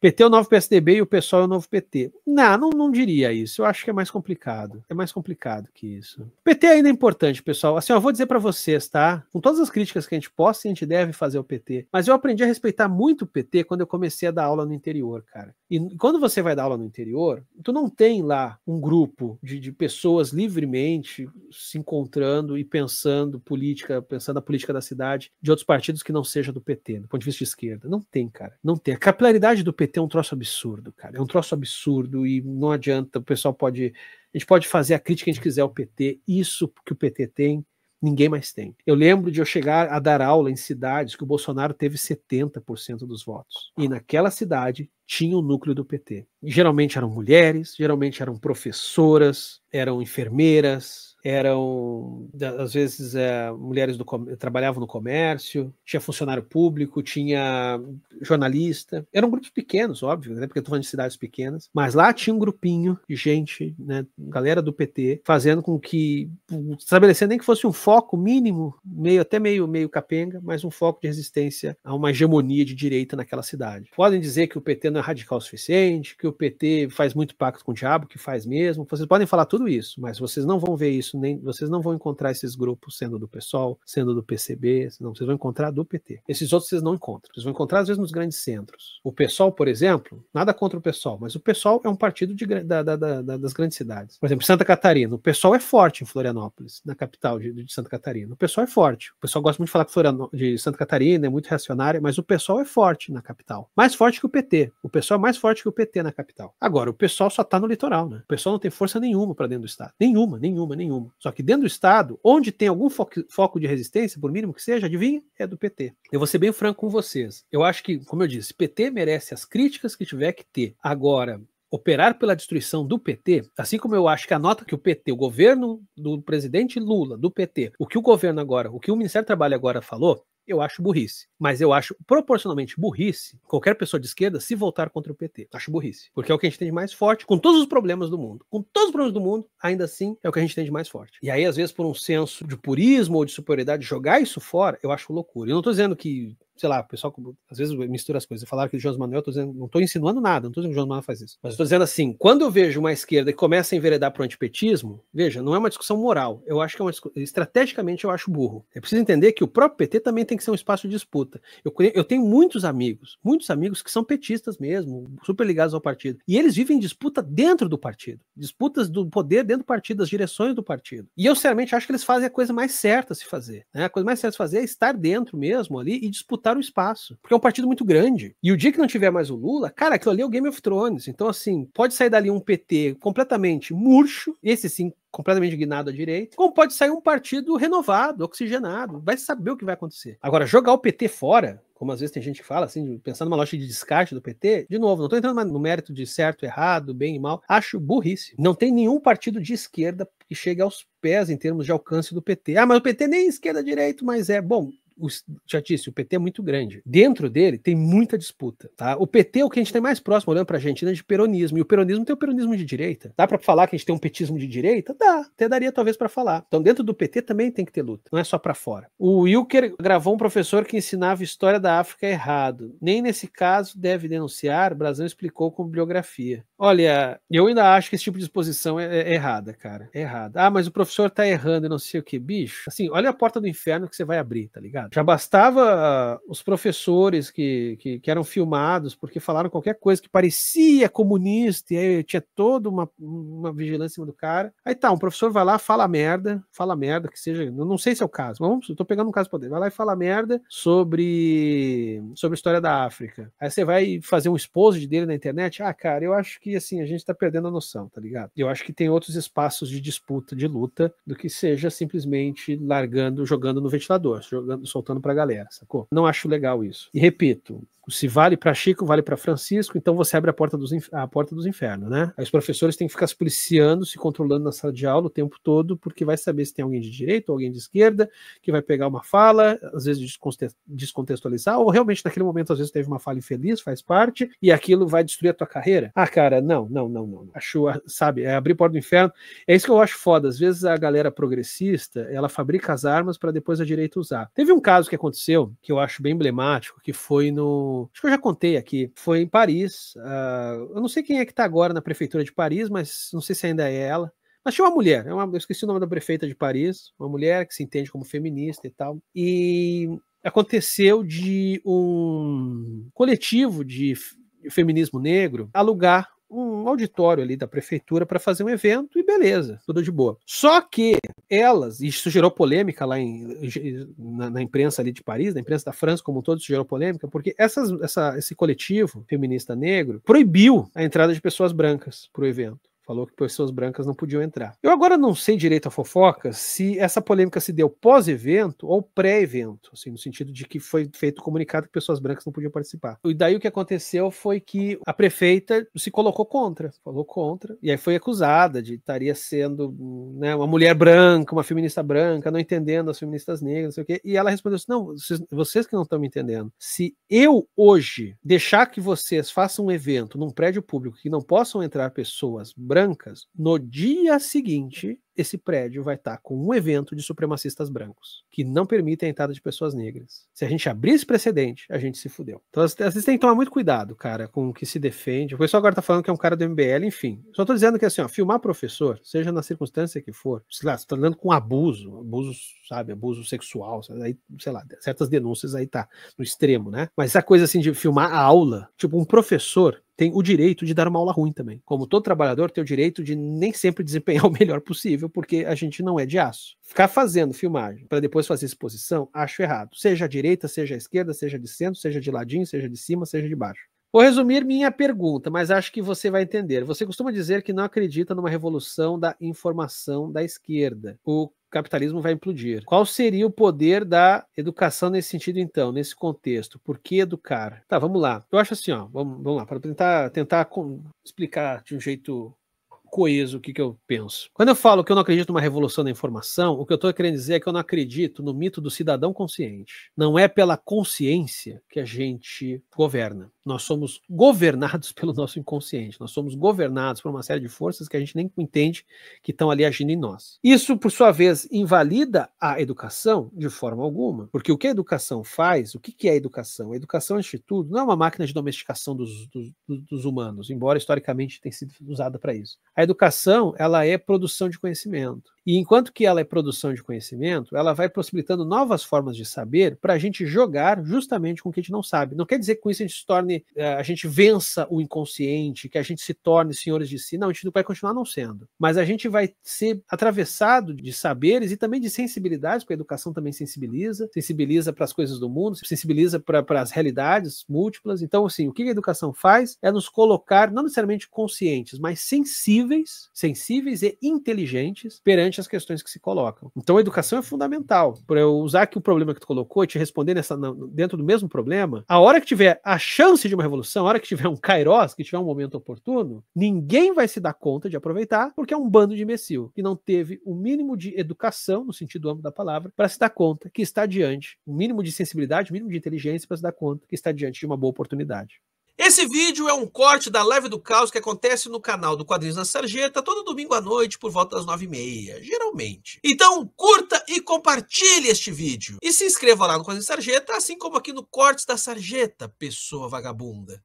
PT é o novo PSDB e o pessoal é o novo PT. Não, não, não diria isso. Eu acho que é mais complicado. É mais complicado que isso. O PT ainda é importante, pessoal. Assim, eu vou dizer para vocês, tá? Com todas as críticas que a gente possa, a gente deve fazer o PT. Mas eu aprendi a respeitar muito o PT quando eu comecei a dar aula no interior, cara. E quando você vai dar aula no interior, tu não tem lá um grupo de, de pessoas livremente se encontrando e pensando política, pensando a política da cidade de outros partidos que não seja do PT, do ponto de vista de esquerda. Não tem, cara. Não tem. A capilaridade do PT é um troço absurdo, cara. É um troço absurdo e não adianta. O pessoal pode. A gente pode fazer a crítica que a gente quiser ao PT. Isso que o PT tem, ninguém mais tem. Eu lembro de eu chegar a dar aula em cidades que o Bolsonaro teve 70% dos votos. E naquela cidade tinha o núcleo do PT. Geralmente eram mulheres, geralmente eram professoras, eram enfermeiras, eram às vezes é, mulheres do trabalhavam no comércio, tinha funcionário público, tinha jornalista. Eram grupos pequenos, óbvio, né? Porque eu tô falando de cidades pequenas, mas lá tinha um grupinho de gente, né, galera do PT, fazendo com que estabelecendo nem que fosse um foco mínimo, meio até meio meio capenga, mas um foco de resistência a uma hegemonia de direita naquela cidade. Podem dizer que o PT não não é radical o suficiente, que o PT faz muito pacto com o diabo, que faz mesmo. Vocês podem falar tudo isso, mas vocês não vão ver isso, nem vocês não vão encontrar esses grupos sendo do PSOL, sendo do PCB, não, vocês vão encontrar do PT. Esses outros vocês não encontram. Vocês vão encontrar às vezes nos grandes centros. O PSOL, por exemplo, nada contra o PSOL, mas o PSOL é um partido de, da, da, da, das grandes cidades. Por exemplo, Santa Catarina, o PSOL é forte em Florianópolis, na capital de, de Santa Catarina. O PSOL é forte. O pessoal gosta muito de falar de Santa Catarina, é muito reacionário, mas o PSOL é forte na capital. Mais forte que o PT. O o pessoal é mais forte que o PT na capital. Agora, o pessoal só está no litoral, né? O pessoal não tem força nenhuma para dentro do Estado. Nenhuma, nenhuma, nenhuma. Só que dentro do Estado, onde tem algum fo foco de resistência, por mínimo que seja, adivinha? É do PT. Eu vou ser bem franco com vocês. Eu acho que, como eu disse, PT merece as críticas que tiver que ter. Agora, operar pela destruição do PT, assim como eu acho que a nota que o PT, o governo do presidente Lula, do PT, o que o governo agora, o que o Ministério do Trabalho agora falou, eu acho burrice. Mas eu acho proporcionalmente burrice qualquer pessoa de esquerda se voltar contra o PT. Acho burrice. Porque é o que a gente tem de mais forte, com todos os problemas do mundo. Com todos os problemas do mundo, ainda assim, é o que a gente tem de mais forte. E aí, às vezes, por um senso de purismo ou de superioridade, jogar isso fora, eu acho loucura. Eu não tô dizendo que sei lá, o pessoal às vezes mistura as coisas. Falaram que o José Manuel, eu tô dizendo, não estou insinuando nada, não estou dizendo que o José Manuel faz isso. Mas estou dizendo assim, quando eu vejo uma esquerda que começa a enveredar para o antipetismo, veja, não é uma discussão moral. Eu acho que é uma estrategicamente eu acho burro. É preciso entender que o próprio PT também tem que ser um espaço de disputa. Eu, eu tenho muitos amigos, muitos amigos que são petistas mesmo, super ligados ao partido, e eles vivem disputa dentro do partido, disputas do poder dentro do partido, das direções do partido. E eu sinceramente acho que eles fazem a coisa mais certa a se fazer, né? A coisa mais certa a se fazer é estar dentro mesmo ali e disputar o espaço. Porque é um partido muito grande. E o dia que não tiver mais o Lula, cara, aquilo ali é o Game of Thrones. Então, assim, pode sair dali um PT completamente murcho, esse sim completamente guinado à direita, como pode sair um partido renovado, oxigenado, vai saber o que vai acontecer. Agora, jogar o PT fora, como às vezes tem gente que fala, assim, pensando numa loja de descarte do PT, de novo, não estou entrando no mérito de certo, errado, bem e mal, acho burrice. Não tem nenhum partido de esquerda que chegue aos pés em termos de alcance do PT. Ah, mas o PT nem esquerda direito, mas é. Bom, já disse, o PT é muito grande. Dentro dele tem muita disputa, tá? O PT é o que a gente tem mais próximo, olhando para a Argentina, é de peronismo. E o peronismo tem o peronismo de direita. Dá para falar que a gente tem um petismo de direita? Dá. Até daria, talvez, para falar. Então, dentro do PT também tem que ter luta. Não é só para fora. O Wilker gravou um professor que ensinava história da África errado. Nem nesse caso deve denunciar, Brasil explicou com bibliografia. Olha, eu ainda acho que esse tipo de exposição é, é errada, cara. É errada. Ah, mas o professor tá errando e não sei o que, bicho. Assim, olha a porta do inferno que você vai abrir, tá ligado? Já bastava ah, os professores que, que, que eram filmados porque falaram qualquer coisa que parecia comunista e aí tinha toda uma, uma vigilância em cima do cara. Aí tá, um professor vai lá, fala merda, fala merda, que seja. Não sei se é o caso, mas vamos, eu tô pegando um caso pra Vai lá e fala merda sobre, sobre a história da África. Aí você vai fazer um expose dele na internet. Ah, cara, eu acho que que assim a gente tá perdendo a noção, tá ligado? Eu acho que tem outros espaços de disputa, de luta, do que seja simplesmente largando, jogando no ventilador, jogando, soltando pra galera, sacou? Não acho legal isso. E repito, se vale para Chico, vale para Francisco, então você abre a porta, dos, a porta dos infernos, né? Aí os professores têm que ficar se policiando, se controlando na sala de aula o tempo todo, porque vai saber se tem alguém de direita ou alguém de esquerda, que vai pegar uma fala, às vezes descontextualizar, ou realmente naquele momento às vezes teve uma fala infeliz, faz parte, e aquilo vai destruir a tua carreira. Ah, cara, não, não, não, não. Acho, ah, sabe, é abrir porta do inferno. É isso que eu acho foda. Às vezes a galera progressista, ela fabrica as armas para depois a direita usar. Teve um caso que aconteceu, que eu acho bem emblemático, que foi no Acho que eu já contei aqui. Foi em Paris. Uh, eu não sei quem é que está agora na prefeitura de Paris, mas não sei se ainda é ela. Mas tinha uma mulher, é uma, eu esqueci o nome da prefeita de Paris, uma mulher que se entende como feminista e tal. E aconteceu de um coletivo de feminismo negro alugar um auditório ali da prefeitura para fazer um evento e beleza, tudo de boa. Só que elas, isso gerou polêmica lá em, na, na, imprensa ali de Paris, na imprensa da França como um todo, isso gerou polêmica, porque essas, essa, esse coletivo feminista negro proibiu a entrada de pessoas brancas para o evento falou que pessoas brancas não podiam entrar. Eu agora não sei direito a fofoca se essa polêmica se deu pós-evento ou pré-evento, assim, no sentido de que foi feito comunicado que pessoas brancas não podiam participar. E daí o que aconteceu foi que a prefeita se colocou contra, falou contra, e aí foi acusada de estaria sendo né, uma mulher branca, uma feminista branca, não entendendo as feministas negras, não sei o quê. E ela respondeu assim: não, vocês, vocês que não estão me entendendo. Se eu hoje deixar que vocês façam um evento num prédio público que não possam entrar pessoas brancas, brancas no dia seguinte esse prédio vai estar tá com um evento de supremacistas brancos, que não permitem a entrada de pessoas negras. Se a gente abrir esse precedente, a gente se fudeu. Então, às vezes tem que tomar muito cuidado, cara, com o que se defende. O pessoal agora tá falando que é um cara do MBL, enfim. Só tô dizendo que, assim, ó, filmar professor, seja na circunstância que for, sei lá, você tá lidando com abuso, abuso, sabe, abuso sexual, aí, sei lá, certas denúncias aí tá no extremo, né? Mas essa coisa, assim, de filmar a aula, tipo, um professor tem o direito de dar uma aula ruim também. Como todo trabalhador tem o direito de nem sempre desempenhar o melhor possível, possível, porque a gente não é de aço. Ficar fazendo filmagem para depois fazer exposição, acho errado. Seja à direita, seja à esquerda, seja de centro, seja de ladinho, seja de cima, seja de baixo. Vou resumir minha pergunta, mas acho que você vai entender. Você costuma dizer que não acredita numa revolução da informação da esquerda. O capitalismo vai implodir. Qual seria o poder da educação nesse sentido, então, nesse contexto? Por que educar? Tá, vamos lá. Eu acho assim, ó, vamos, vamos lá, para tentar, tentar com, explicar de um jeito coeso o que, que eu penso. Quando eu falo que eu não acredito numa revolução da informação, o que eu estou querendo dizer é que eu não acredito no mito do cidadão consciente. Não é pela consciência que a gente governa. Nós somos governados pelo nosso inconsciente, nós somos governados por uma série de forças que a gente nem entende que estão ali agindo em nós. Isso, por sua vez, invalida a educação de forma alguma, porque o que a educação faz, o que, que é a educação? A educação, antes de tudo, não é uma máquina de domesticação dos, dos, dos humanos, embora historicamente tenha sido usada para isso. A educação, ela é produção de conhecimento. E enquanto que ela é produção de conhecimento, ela vai possibilitando novas formas de saber para a gente jogar justamente com o que a gente não sabe. Não quer dizer que com isso a gente se torne é, a gente vença o inconsciente, que a gente se torne senhores de si. Não, a gente não vai continuar não sendo. Mas a gente vai ser atravessado de saberes e também de sensibilidades, porque a educação também sensibiliza, sensibiliza para as coisas do mundo, sensibiliza para as realidades múltiplas. Então, assim, o que a educação faz é nos colocar, não necessariamente conscientes, mas sensíveis, sensíveis e inteligentes perante as questões que se colocam. Então, a educação é fundamental. Para eu usar aqui o problema que tu colocou e te responder nessa, dentro do mesmo problema, a hora que tiver a chance de uma revolução, a hora que tiver um kairos, que tiver um momento oportuno, ninguém vai se dar conta de aproveitar, porque é um bando de imbecil que não teve o mínimo de educação, no sentido amplo da palavra, para se dar conta que está diante, o mínimo de sensibilidade, o mínimo de inteligência para se dar conta que está diante de uma boa oportunidade. Esse vídeo é um corte da Live do Caos que acontece no canal do Quadrinhos na Sarjeta todo domingo à noite por volta das nove e meia, geralmente. Então curta e compartilhe este vídeo. E se inscreva lá no Quadrinhos Sarjeta, assim como aqui no Cortes da Sarjeta, pessoa vagabunda.